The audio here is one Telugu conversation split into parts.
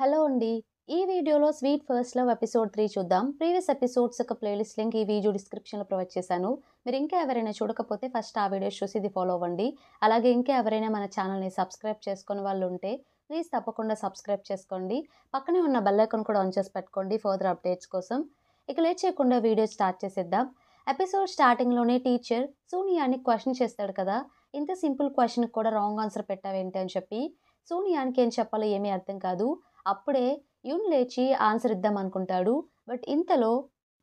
హలో అండి ఈ వీడియోలో sweet first love episode three చూద్దాం ప్రీవియస్ ఎపిసోడ్స్ యొక్క ప్లేలిస్ట్ లింక్ ఈ వీడియో డిస్క్రిప్షన్లో ప్రొవైడ్ చేశాను మీరు ఇంకా ఎవరైనా చూడకపోతే ఫస్ట్ ఆ వీడియోస్ చూసి ఇది ఫాలో అవ్వండి అలాగే ఇంకా ఎవరైనా మన ఛానల్ని సబ్స్క్రైబ్ చేసుకునే వాళ్ళు ఉంటే ప్లీజ్ తప్పకుండా సబ్స్క్రైబ్ చేసుకోండి పక్కనే ఉన్న బెల్లైకన్ కూడా ఆన్ చేసి పెట్టుకోండి ఫర్దర్ అప్డేట్స్ కోసం ఇక లేట్ చేయకుండా వీడియో స్టార్ట్ చేసేద్దాం ఎపిసోడ్ స్టార్టింగ్లోనే టీచర్ సూనియాని క్వశ్చన్ చేస్తాడు కదా ఇంత సింపుల్ క్వశ్చన్కి కూడా రాంగ్ ఆన్సర్ పెట్టావేంటి అని చెప్పి సూనియానికి ఏం చెప్పాలో ఏమీ అర్థం కాదు అప్పుడే యున్ లేచి ఆన్సర్ ఇద్దాం అనుకుంటాడు బట్ ఇంతలో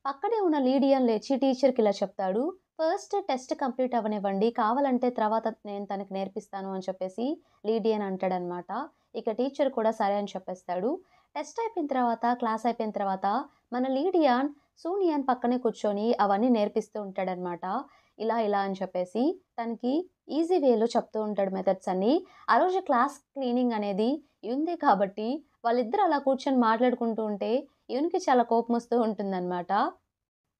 పక్కనే ఉన్న లీడియన్ లేచి టీచర్కి ఇలా చెప్తాడు ఫస్ట్ టెస్ట్ కంప్లీట్ అవ్వనివ్వండి కావాలంటే తర్వాత నేను తనకి నేర్పిస్తాను అని చెప్పేసి లీడియన్ అంటాడనమాట ఇక టీచర్ కూడా సరే అని చెప్పేస్తాడు టెస్ట్ అయిపోయిన తర్వాత క్లాస్ అయిపోయిన తర్వాత మన లీడియాన్ సూనియాన్ పక్కనే కూర్చొని అవన్నీ నేర్పిస్తూ ఉంటాడనమాట ఇలా ఇలా అని చెప్పేసి తనకి ఈజీ వేలో చెప్తూ ఉంటాడు మెథడ్స్ అన్ని ఆ రోజు క్లాస్ క్లీనింగ్ అనేది ఉంది కాబట్టి వాళ్ళిద్దరు అలా కూర్చొని మాట్లాడుకుంటూ ఉంటే ఈవెన్కి చాలా కోపం వస్తూ ఉంటుందన్నమాట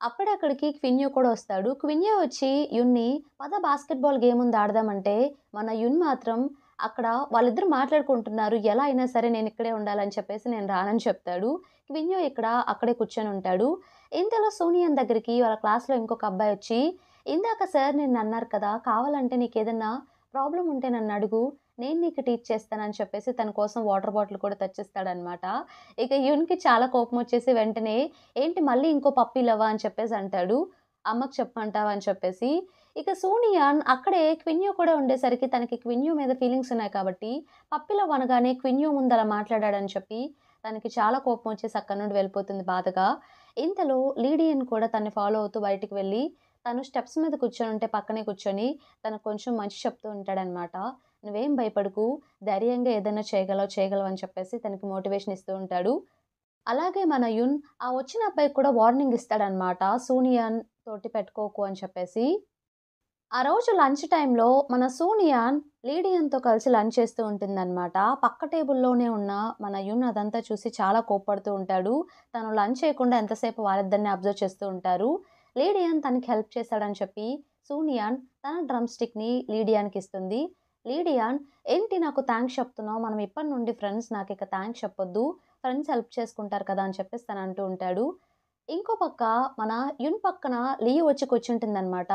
అక్కడికి క్విన్యో కూడా వస్తాడు క్విన్యో వచ్చి యున్ని పద బాస్కెట్బాల్ గేమ్ ఉంది ఆడదామంటే మన యున్ మాత్రం అక్కడ వాళ్ళిద్దరు మాట్లాడుకుంటున్నారు ఎలా అయినా సరే నేను ఇక్కడే ఉండాలని చెప్పేసి నేను రానని చెప్తాడు క్విన్యో ఇక్కడ అక్కడే కూర్చొని ఉంటాడు ఇంతలో సోనియన్ దగ్గరికి వాళ్ళ క్లాస్లో ఇంకొక అబ్బాయి వచ్చి ఇందాక సార్ నేను అన్నారు కదా కావాలంటే నీకు ఏదన్నా ప్రాబ్లం ఉంటే నన్ను అడుగు నేను నీకు టీచ్ చేస్తానని చెప్పేసి తన కోసం వాటర్ బాటిల్ కూడా తెచ్చిస్తాడనమాట ఇక యూన్కి చాలా కోపం వచ్చేసి వెంటనే ఏంటి మళ్ళీ ఇంకో పప్పీలవా అని చెప్పేసి అంటాడు అమ్మకు చెప్పమంటావా అని చెప్పేసి ఇక సోనియాన్ అక్కడే క్విన్యూ కూడా ఉండేసరికి తనకి క్విన్యూ మీద ఫీలింగ్స్ ఉన్నాయి కాబట్టి పప్పిలవ్ అనగానే క్విన్యూ ముందు అలా మాట్లాడాడని చెప్పి తనకి చాలా కోపం వచ్చేసి అక్కడ నుండి వెళ్ళిపోతుంది బాధగా ఇంతలో లీడియన్ కూడా తన్ని ఫాలో అవుతూ బయటికి వెళ్ళి తను స్టెప్స్ మీద కూర్చొని ఉంటే పక్కనే కూర్చొని తనకు కొంచెం మంచి చెప్తూ ఉంటాడనమాట నువ్వేం భయపడుకు ధైర్యంగా ఏదైనా చేయగలవు చేయగలవు అని చెప్పేసి తనకి మోటివేషన్ ఇస్తూ ఉంటాడు అలాగే మన యున్ ఆ వచ్చిన అబ్బాయికి కూడా వార్నింగ్ ఇస్తాడనమాట సూనియాన్ తోటి పెట్టుకోకు అని చెప్పేసి ఆ రోజు లంచ్ టైంలో మన సోనియాన్ లీడియన్తో కలిసి లంచ్ చేస్తూ ఉంటుందన్నమాట పక్క టేబుల్లోనే ఉన్న మన యున్ అదంతా చూసి చాలా కోప్పడుతూ ఉంటాడు తను లంచ్ చేయకుండా ఎంతసేపు వారిద్దరిని అబ్జర్వ్ చేస్తూ ఉంటారు లీడియన్ తనకి హెల్ప్ చేశాడని చెప్పి సూనియాన్ తన డ్రమ్ స్టిక్ని లీడియాన్కి ఇస్తుంది లీడియాన్ ఏంటి నాకు థ్యాంక్స్ చెప్తున్నావు మనం ఇప్పటి నుండి ఫ్రెండ్స్ నాకు ఇక థ్యాంక్స్ చెప్పొద్దు ఫ్రెండ్స్ హెల్ప్ చేసుకుంటారు కదా అని చెప్పేసి తను అంటూ ఉంటాడు ఇంకో పక్క మన యున్ పక్కన లీ వచ్చి కూర్చుంటుందన్నమాట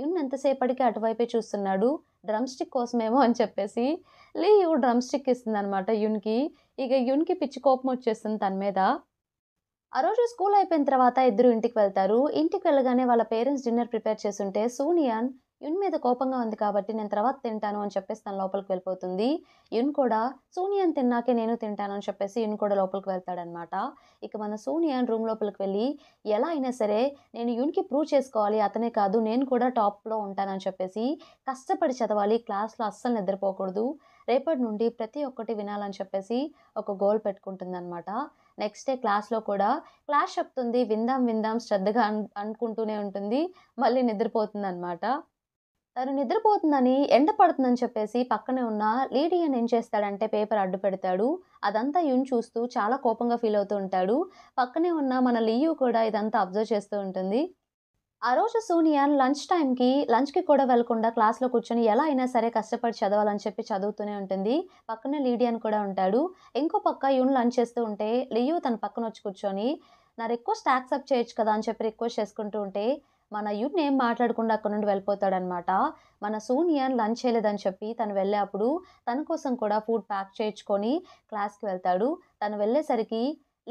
యున్ ఎంతసేపటికి అటువైపే చూస్తున్నాడు డ్రమ్ స్టిక్ కోసమేమో అని చెప్పేసి లీ డ్రమ్ స్టిక్ ఇస్తుంది అనమాట యున్కి ఇక యున్కి పిచ్చి కోపం వచ్చేస్తుంది తన మీద ఆ రోజు స్కూల్ అయిపోయిన తర్వాత ఇద్దరు ఇంటికి వెళ్తారు ఇంటికి వెళ్ళగానే వాళ్ళ పేరెంట్స్ డిన్నర్ ప్రిపేర్ చేస్తుంటే సూనియాన్ యున్ మీద కోపంగా ఉంది కాబట్టి నేను తర్వాత తింటాను అని చెప్పేసి తన లోపలికి వెళ్ళిపోతుంది యున్ కూడా సోనియాని తిన్నాకే నేను తింటాను అని చెప్పేసి యున్ కూడా లోపలికి వెళ్తాడనమాట ఇక మన సోనియా రూమ్ లోపలికి వెళ్ళి ఎలా అయినా సరే నేను యున్కి ప్రూవ్ చేసుకోవాలి అతనే కాదు నేను కూడా టాప్లో ఉంటానని చెప్పేసి కష్టపడి చదవాలి క్లాస్లో అస్సలు నిద్రపోకూడదు రేపటి నుండి ప్రతి ఒక్కటి వినాలని చెప్పేసి ఒక గోల్ పెట్టుకుంటుందనమాట నెక్స్ట్ డే క్లాస్లో కూడా క్లాస్ చెప్తుంది విందాం విందాం శ్రద్ధగా అన్ అనుకుంటూనే ఉంటుంది మళ్ళీ నిద్రపోతుంది అనమాట తను నిద్రపోతుందని ఎండ పడుతుందని చెప్పేసి పక్కనే ఉన్న లీడియన్ ఏం చేస్తాడంటే పేపర్ అడ్డు పెడతాడు అదంతా యున్ చూస్తూ చాలా కోపంగా ఫీల్ అవుతూ ఉంటాడు పక్కనే ఉన్న మన లియూ కూడా ఇదంతా అబ్జర్వ్ చేస్తూ ఉంటుంది ఆ రోజు సూనియాన్ లంచ్ టైంకి లంచ్కి కూడా వెళ్లకుండా క్లాస్లో కూర్చొని ఎలా అయినా సరే కష్టపడి చదవాలని చెప్పి చదువుతూనే ఉంటుంది పక్కనే లీడియన్ కూడా ఉంటాడు ఇంకో పక్క యున్ లంచ్ చేస్తూ ఉంటే లియూ తన పక్కన వచ్చి కూర్చొని నా రిక్వెస్ట్ యాక్సెప్ట్ చేయొచ్చు కదా అని చెప్పి రిక్వెస్ట్ చేసుకుంటూ ఉంటే మన యున్ ఏం మాట్లాడకుండా అక్కడ నుండి వెళ్ళిపోతాడనమాట మన సూనియన్ లంచ్ చేయలేదని చెప్పి తను వెళ్ళేప్పుడు తన కోసం కూడా ఫుడ్ ప్యాక్ చేయించుకొని క్లాస్కి వెళ్తాడు తను వెళ్ళేసరికి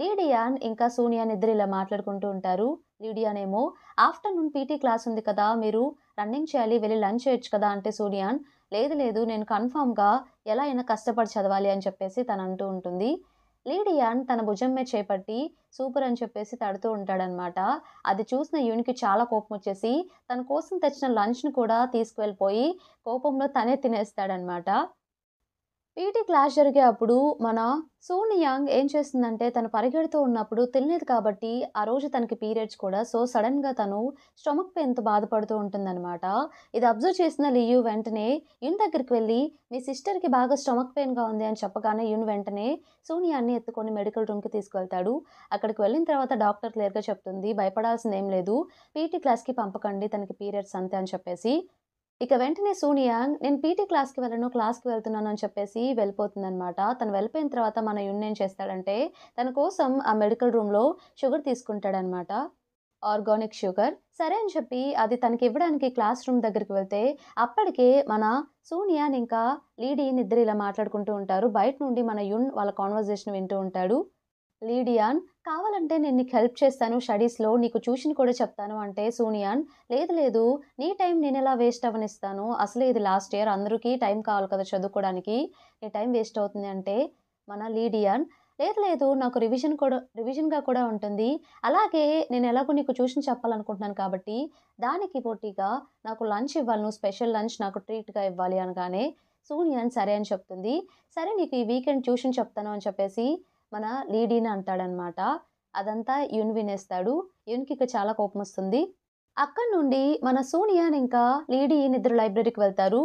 లీడియాన్ ఇంకా సూనియాన్ ఇద్దరు ఇలా మాట్లాడుకుంటూ ఉంటారు లీడియాన్ ఏమో ఆఫ్టర్నూన్ పీటీ క్లాస్ ఉంది కదా మీరు రన్నింగ్ చేయాలి వెళ్ళి లంచ్ చేయొచ్చు కదా అంటే సూనియాన్ లేదు లేదు నేను కన్ఫామ్గా ఎలా అయినా కష్టపడి చదవాలి అని చెప్పేసి తను అంటూ ఉంటుంది లీడియాన్ తన భుజం మీద చేపట్టి సూపర్ అని చెప్పేసి తడుతూ ఉంటాడనమాట అది చూసిన యూనికి చాలా కోపం వచ్చేసి తన కోసం తెచ్చిన లంచ్ను కూడా తీసుకువెళ్ళిపోయి కోపంలో తనే తినేస్తాడనమాట పీటీ e క్లాస్ జరిగే అప్పుడు మన సోని యాంగ్ ఏం చేస్తుందంటే తను పరిగెడుతూ ఉన్నప్పుడు తినలేదు కాబట్టి ఆ రోజు తనకి పీరియడ్స్ కూడా సో సడన్గా తను స్టమక్ పెయిన్తో బాధపడుతూ ఉంటుందన్నమాట ఇది అబ్జర్వ్ చేసిన లియు వెంటనే యున్ దగ్గరికి వెళ్ళి మీ సిస్టర్కి బాగా స్టమక్ పెయిన్గా ఉంది అని చెప్పగానే యున్ వెంటనే సోనియాన్ని ఎత్తుకొని మెడికల్ రూమ్కి తీసుకువెళ్తాడు అక్కడికి వెళ్ళిన తర్వాత డాక్టర్ క్లియర్గా చెప్తుంది భయపడాల్సిందేం లేదు పీటీ క్లాస్కి పంపకండి తనకి పీరియడ్స్ అంతే అని చెప్పేసి ఇక వెంటనే సూనియాంగ్ నేను పీటీ క్లాస్కి వెళ్ళను క్లాస్కి వెళ్తున్నాను అని చెప్పేసి వెళ్ళిపోతుందనమాట తను వెళ్ళిపోయిన తర్వాత మన యున్ ఏం చేస్తాడంటే తన కోసం ఆ మెడికల్ రూమ్లో షుగర్ తీసుకుంటాడనమాట ఆర్గానిక్ షుగర్ సరే అని చెప్పి అది తనకి ఇవ్వడానికి క్లాస్ రూమ్ దగ్గరికి వెళ్తే అప్పటికే మన సూనియాన్ ఇంకా లీడియన్ ఇద్దరు ఇలా మాట్లాడుకుంటూ ఉంటారు బయట నుండి మన యున్ వాళ్ళ కాన్వర్జేషన్ వింటూ ఉంటాడు లీడియాన్ కావాలంటే నేను నీకు హెల్ప్ చేస్తాను స్టడీస్లో నీకు ట్యూషన్ కూడా చెప్తాను అంటే సూనియాన్ లేదు లేదు నీ టైం నేను ఎలా వేస్ట్ అవనిస్తాను అసలే ఇది లాస్ట్ ఇయర్ అందరికీ టైం కావాలి కదా చదువుకోవడానికి నీ టైం వేస్ట్ అవుతుంది అంటే మన లీడియాన్ లేదు లేదు నాకు రివిజన్ కూడా రివిజన్గా కూడా ఉంటుంది అలాగే నేను ఎలాగో నీకు ట్యూషన్ చెప్పాలనుకుంటున్నాను కాబట్టి దానికి పోటీగా నాకు లంచ్ ఇవ్వాలి నువ్వు స్పెషల్ లంచ్ నాకు ట్రీట్గా ఇవ్వాలి అనగానే సూనియాన్ సరే అని చెప్తుంది సరే నీకు ఈ వీకెండ్ ట్యూషన్ చెప్తాను అని చెప్పేసి మన లీడీని అంటాడనమాట అదంతా యున్ వినేస్తాడు యున్కి ఇక చాలా కోపం వస్తుంది అక్కడి నుండి మన సోనియాన్ ఇంకా లీడియన్ ఇద్దరు లైబ్రరీకి వెళ్తారు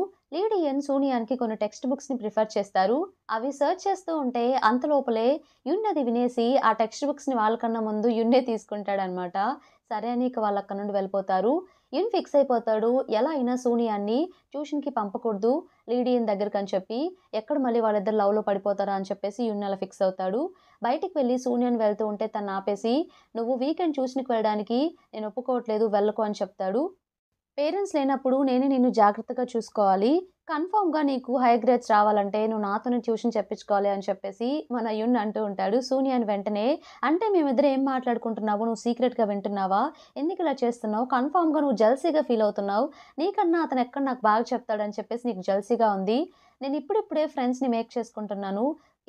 ఎన్ సోనియాన్కి కొన్ని టెక్స్ట్ బుక్స్ని ప్రిఫర్ చేస్తారు అవి సర్చ్ చేస్తూ ఉంటే అంతలోపలే యున్ అది వినేసి ఆ టెక్స్ట్ బుక్స్ని వాళ్ళకన్నా ముందు యున్నే తీసుకుంటాడనమాట సరే అని ఇక వాళ్ళు అక్కడ నుండి వెళ్ళిపోతారు యున్ ఫిక్స్ అయిపోతాడు ఎలా అయినా సోనియాన్ని ట్యూషన్కి పంపకూడదు లేడీ ఈయన అని చెప్పి ఎక్కడ మళ్ళీ వాళ్ళిద్దరు లవ్లో పడిపోతారా అని చెప్పేసి యూనియన్ అలా ఫిక్స్ అవుతాడు బయటికి వెళ్ళి సూన్యన్ వెళ్తూ ఉంటే తను ఆపేసి నువ్వు వీకెండ్ ట్యూషన్కి వెళ్ళడానికి నేను ఒప్పుకోవట్లేదు వెళ్ళకు అని చెప్తాడు పేరెంట్స్ లేనప్పుడు నేనే నిన్ను జాగ్రత్తగా చూసుకోవాలి కన్ఫామ్గా నీకు హై గ్రేడ్స్ రావాలంటే నువ్వు నాతోనే ట్యూషన్ చెప్పించుకోవాలి అని చెప్పేసి మన యున్ అంటూ ఉంటాడు సూనియాని వెంటనే అంటే మేమిద్దరు ఏం మాట్లాడుకుంటున్నావు నువ్వు సీక్రెట్గా వింటున్నావా ఎందుకు ఇలా చేస్తున్నావు కన్ఫామ్గా నువ్వు జల్సీగా ఫీల్ అవుతున్నావు నీకన్నా అతను ఎక్కడ నాకు బాగా చెప్తాడని చెప్పేసి నీకు జల్సీగా ఉంది నేను ఇప్పుడిప్పుడే ఫ్రెండ్స్ని మేక్ చేసుకుంటున్నాను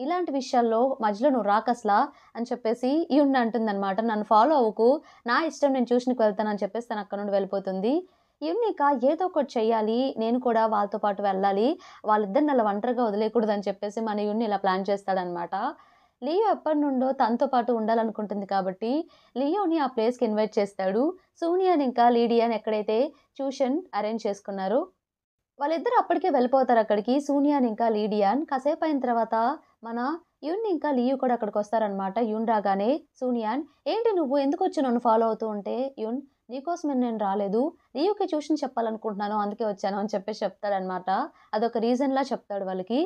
ఇలాంటి విషయాల్లో మధ్యలో నువ్వు రాకస్లా అని చెప్పేసి యున్ అంటుందన్నమాట నన్ను ఫాలో అవ్వకు నా ఇష్టం నేను ట్యూషన్కి వెళ్తానని చెప్పేసి తను అక్కడ నుండి వెళ్ళిపోతుంది యున్నీక ఏదో ఒకటి చేయాలి నేను కూడా వాళ్ళతో పాటు వెళ్ళాలి వాళ్ళిద్దరిని అలా ఒంటరిగా వదిలేయకూడదని అని చెప్పేసి మన యున్ని ఇలా ప్లాన్ చేస్తాడనమాట లియో ఎప్పటి నుండో తనతో పాటు ఉండాలనుకుంటుంది కాబట్టి లియోని ఆ ప్లేస్కి ఇన్వైట్ చేస్తాడు సూనియాని ఇంకా లీడియాని ఎక్కడైతే ట్యూషన్ అరేంజ్ చేసుకున్నారు వాళ్ళిద్దరు అప్పటికే వెళ్ళిపోతారు అక్కడికి సూనియాన్ ఇంకా లీడియాన్ కాసేపు అయిన తర్వాత మన యూన్ ఇంకా లియో కూడా అక్కడికి వస్తారనమాట యూన్ రాగానే సూనియాన్ ఏంటి నువ్వు ఎందుకు వచ్చి నన్ను ఫాలో అవుతూ ఉంటే యూన్ నీకోసమే నేను రాలేదు రీయూకి ట్యూషన్ చెప్పాలనుకుంటున్నాను అందుకే వచ్చాను అని చెప్పేసి చెప్తాడనమాట అదొక రీజన్లా చెప్తాడు వాళ్ళకి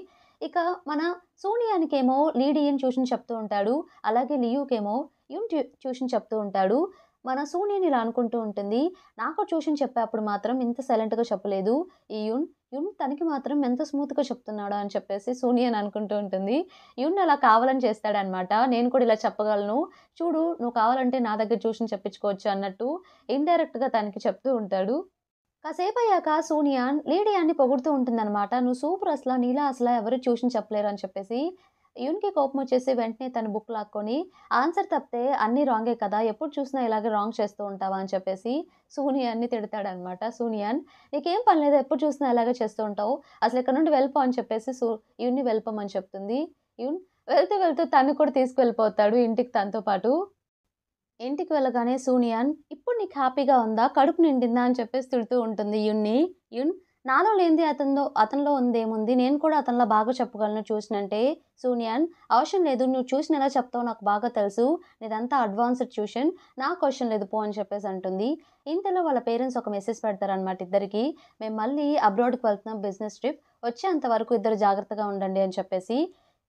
ఇక మన సోనియానికేమో లీడియన్ ట్యూషన్ చెప్తూ ఉంటాడు అలాగే లియూకేమో యూన్ ట్యూషన్ చెప్తూ ఉంటాడు మన సూనియన్ ఇలా అనుకుంటూ ఉంటుంది నాకు ట్యూషన్ చెప్పేప్పుడు మాత్రం ఇంత సైలెంట్గా చెప్పలేదు ఈ యూన్ యున్ తనకి మాత్రం ఎంత స్మూత్గా చెప్తున్నాడు అని చెప్పేసి సోనియా అని అనుకుంటూ ఉంటుంది యున్ అలా కావాలని చేస్తాడనమాట నేను కూడా ఇలా చెప్పగలను చూడు నువ్వు కావాలంటే నా దగ్గర ట్యూషన్ చెప్పించుకోవచ్చు అన్నట్టు ఇండైరెక్ట్గా తనకి చెప్తూ ఉంటాడు కాసేపు అయ్యాక సోనియా లేడీ అని పొగుడుతూ ఉంటుందన్నమాట నువ్వు సూపర్ అసలు నీలా అసలు ఎవరు ట్యూషన్ చెప్పలేరు అని చెప్పేసి యూన్కి కోపం వచ్చేసి వెంటనే తను బుక్ లాక్కొని ఆన్సర్ తప్పితే అన్ని రాంగే కదా ఎప్పుడు చూసినా ఇలాగే రాంగ్ చేస్తూ ఉంటావా అని చెప్పేసి సూనియాన్ని తిడతాడనమాట సూనియాన్ నీకేం పని లేదు ఎప్పుడు చూసినా ఇలాగే చేస్తూ ఉంటావు అసలు ఇక్కడ నుండి వెళ్ళిపో అని చెప్పేసి సూ యూన్ని వెళ్ళిపోమని చెప్తుంది యూన్ వెళ్తూ వెళ్తూ తను కూడా తీసుకువెళ్ళిపోతాడు ఇంటికి తనతో పాటు ఇంటికి వెళ్ళగానే సూనియాన్ ఇప్పుడు నీకు హ్యాపీగా ఉందా కడుపు నిండిందా అని చెప్పేసి తిడుతూ ఉంటుంది యున్ని యున్ నాలో లేనిది అతనిలో అతనిలో ఉందేముంది నేను కూడా అతనిలో బాగా చెప్పగలను చూసినంటే సూనియాన్ అవసరం లేదు నువ్వు చూసిన ఎలా చెప్తావు నాకు బాగా తెలుసు నీదంతా అడ్వాన్స్డ్ ట్యూషన్ నా క్వశ్చన్ లేదు పో అని చెప్పేసి అంటుంది ఇంతలో వాళ్ళ పేరెంట్స్ ఒక మెసేజ్ పెడతారనమాట ఇద్దరికి మేము మళ్ళీ అబ్రాడ్కి వెళ్తున్నాం బిజినెస్ ట్రిప్ వచ్చేంత వరకు ఇద్దరు జాగ్రత్తగా ఉండండి అని చెప్పేసి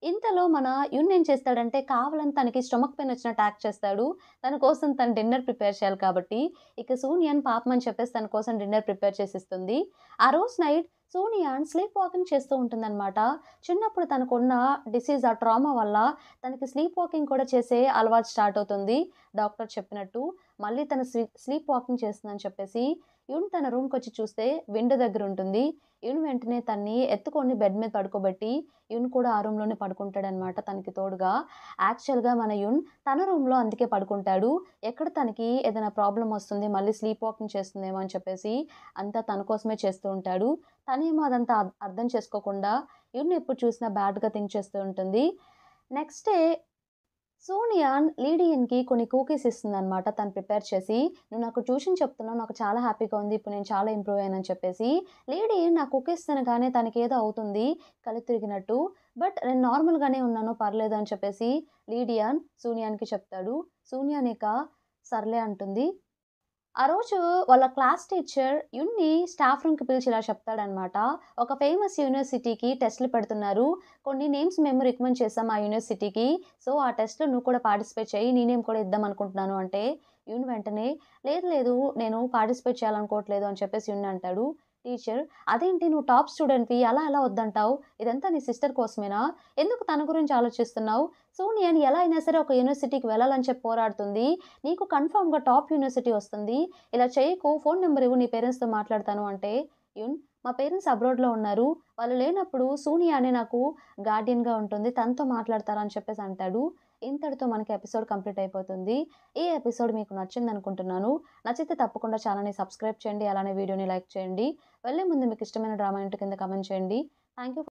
ఇంతలో మన యున్ ఏం చేస్తాడంటే కావాలని తనకి స్టమక్ పెయిన్ వచ్చినట్టు యాక్ట్ చేస్తాడు తన కోసం తను డిన్నర్ ప్రిపేర్ చేయాలి కాబట్టి ఇక సూనియాన్ పాపం అని చెప్పేసి తన కోసం డిన్నర్ ప్రిపేర్ చేసిస్తుంది ఆ రోజు నైట్ సోనియాన్ స్లీప్ వాకింగ్ చేస్తూ ఉంటుందన్నమాట చిన్నప్పుడు తనకున్న డిసీజ్ ఆ ట్రామా వల్ల తనకి స్లీప్ వాకింగ్ కూడా చేసే అలవాటు స్టార్ట్ అవుతుంది డాక్టర్ చెప్పినట్టు మళ్ళీ తను స్లీప్ వాకింగ్ చేస్తుందని చెప్పేసి యున్ తన రూమ్కి వచ్చి చూస్తే విండో దగ్గర ఉంటుంది ఈవెన్ వెంటనే తన్ని ఎత్తుకొని బెడ్ మీద పడుకోబెట్టి ఈవెన్ కూడా ఆ రూమ్లోనే పడుకుంటాడనమాట తనకి తోడుగా యాక్చువల్గా మన యున్ తన రూమ్లో అందుకే పడుకుంటాడు ఎక్కడ తనకి ఏదైనా ప్రాబ్లం వస్తుంది మళ్ళీ స్లీప్ వాకింగ్ చేస్తుందేమో అని చెప్పేసి అంతా తన కోసమే చేస్తూ ఉంటాడు తనేమో అదంతా అర్థం చేసుకోకుండా యున్ ఎప్పుడు చూసినా బ్యాడ్గా థింక్ చేస్తూ ఉంటుంది నెక్స్ట్ డే సోనియాన్ లీడియన్కి కొన్ని కూకీస్ ఇస్తుందనమాట తను ప్రిపేర్ చేసి నువ్వు నాకు ట్యూషన్ చెప్తున్నావు నాకు చాలా హ్యాపీగా ఉంది ఇప్పుడు నేను చాలా ఇంప్రూవ్ అయ్యానని చెప్పేసి లీడియన్ నా కుకీస్ తినగానే తనకి ఏదో అవుతుంది కలి తిరిగినట్టు బట్ నేను నార్మల్గానే ఉన్నాను పర్లేదు అని చెప్పేసి లీడియాన్ సూనియాన్కి చెప్తాడు సూనియాన్ ఇక సర్లే అంటుంది ఆ రోజు వాళ్ళ క్లాస్ టీచర్ యున్ని స్టాఫ్ రూమ్కి పిలిచి ఇలా చెప్తాడనమాట ఒక ఫేమస్ యూనివర్సిటీకి టెస్ట్లు పెడుతున్నారు కొన్ని నేమ్స్ మేము రికమెండ్ చేసాం ఆ యూనివర్సిటీకి సో ఆ టెస్ట్లో నువ్వు కూడా పార్టిసిపేట్ చేయి నేమ్ కూడా ఇద్దాం అనుకుంటున్నాను అంటే యూన్ వెంటనే లేదు లేదు నేను పార్టిసిపేట్ చేయాలనుకోవట్లేదు అని చెప్పేసి యూన్ అంటాడు టీచర్ అదేంటి నువ్వు టాప్ స్టూడెంట్వి అలా ఎలా వద్దంటావు ఇదంతా నీ సిస్టర్ కోసమేనా ఎందుకు తన గురించి ఆలోచిస్తున్నావు సో నేను ఎలా అయినా సరే ఒక యూనివర్సిటీకి వెళ్ళాలని చెప్పి పోరాడుతుంది నీకు కన్ఫామ్గా టాప్ యూనివర్సిటీ వస్తుంది ఇలా చేయకు ఫోన్ నెంబర్ ఇవ్వు నీ పేరెంట్స్తో మాట్లాడతాను అంటే యున్ మా పేరెంట్స్ అబ్రాడ్లో ఉన్నారు వాళ్ళు లేనప్పుడు సూనియా అనే నాకు గార్డియన్గా ఉంటుంది తనతో మాట్లాడతారని చెప్పేసి అంటాడు ఇంతటితో మనకి ఎపిసోడ్ కంప్లీట్ అయిపోతుంది ఈ ఎపిసోడ్ మీకు నచ్చింది అనుకుంటున్నాను నచ్చితే తప్పకుండా ఛానల్ని సబ్స్క్రైబ్ చేయండి అలానే వీడియోని లైక్ చేయండి వెళ్ళే ముందు మీకు ఇష్టమైన డ్రామా ఇంటి కింద కమెంట్ చేయండి థ్యాంక్ యూ